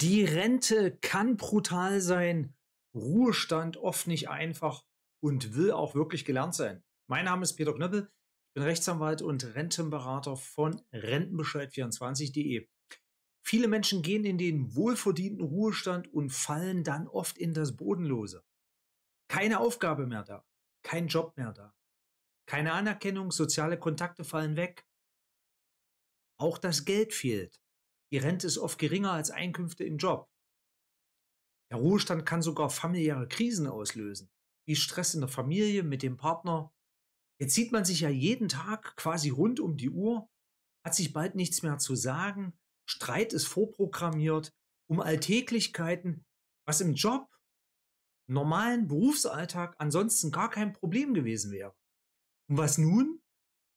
Die Rente kann brutal sein, Ruhestand oft nicht einfach und will auch wirklich gelernt sein. Mein Name ist Peter Knöppel, ich bin Rechtsanwalt und Rentenberater von Rentenbescheid24.de. Viele Menschen gehen in den wohlverdienten Ruhestand und fallen dann oft in das Bodenlose. Keine Aufgabe mehr da, kein Job mehr da, keine Anerkennung, soziale Kontakte fallen weg. Auch das Geld fehlt. Die Rente ist oft geringer als Einkünfte im Job. Der Ruhestand kann sogar familiäre Krisen auslösen, wie Stress in der Familie, mit dem Partner. Jetzt sieht man sich ja jeden Tag quasi rund um die Uhr, hat sich bald nichts mehr zu sagen, Streit ist vorprogrammiert, um Alltäglichkeiten, was im Job, im normalen Berufsalltag ansonsten gar kein Problem gewesen wäre. Und was nun?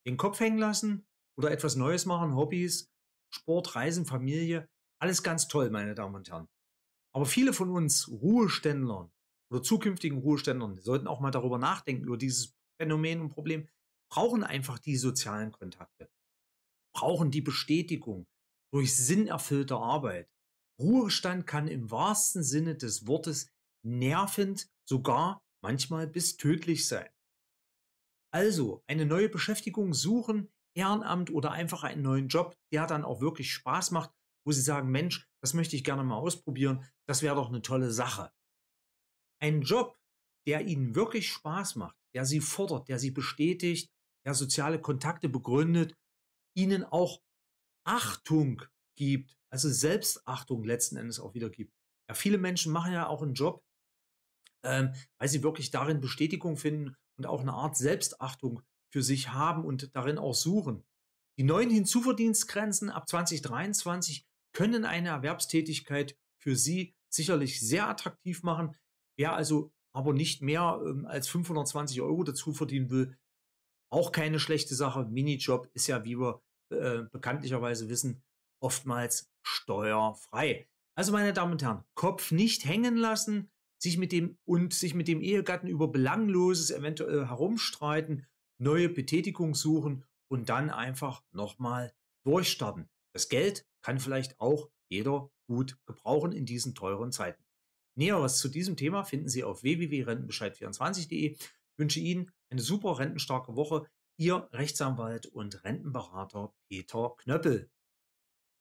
Den Kopf hängen lassen oder etwas Neues machen, Hobbys, Sport, Reisen, Familie, alles ganz toll, meine Damen und Herren. Aber viele von uns Ruheständlern oder zukünftigen Ruheständlern sollten auch mal darüber nachdenken, über dieses Phänomen und Problem, brauchen einfach die sozialen Kontakte, brauchen die Bestätigung durch sinnerfüllte Arbeit. Ruhestand kann im wahrsten Sinne des Wortes nervend, sogar manchmal bis tödlich sein. Also eine neue Beschäftigung suchen, Ehrenamt oder einfach einen neuen Job, der dann auch wirklich Spaß macht, wo sie sagen, Mensch, das möchte ich gerne mal ausprobieren, das wäre doch eine tolle Sache. Ein Job, der ihnen wirklich Spaß macht, der sie fordert, der sie bestätigt, der soziale Kontakte begründet, ihnen auch Achtung gibt, also Selbstachtung letzten Endes auch wieder gibt. Ja, viele Menschen machen ja auch einen Job, ähm, weil sie wirklich darin Bestätigung finden und auch eine Art Selbstachtung für sich haben und darin auch suchen. Die neuen Hinzuverdienstgrenzen ab 2023 können eine Erwerbstätigkeit für Sie sicherlich sehr attraktiv machen. Wer also aber nicht mehr ähm, als 520 Euro dazu verdienen will, auch keine schlechte Sache. Minijob ist ja, wie wir äh, bekanntlicherweise wissen, oftmals steuerfrei. Also meine Damen und Herren, Kopf nicht hängen lassen, sich mit dem und sich mit dem Ehegatten über belangloses eventuell herumstreiten neue Betätigung suchen und dann einfach nochmal durchstarten. Das Geld kann vielleicht auch jeder gut gebrauchen in diesen teuren Zeiten. Näheres zu diesem Thema finden Sie auf www.rentenbescheid24.de. Ich wünsche Ihnen eine super rentenstarke Woche. Ihr Rechtsanwalt und Rentenberater Peter Knöppel.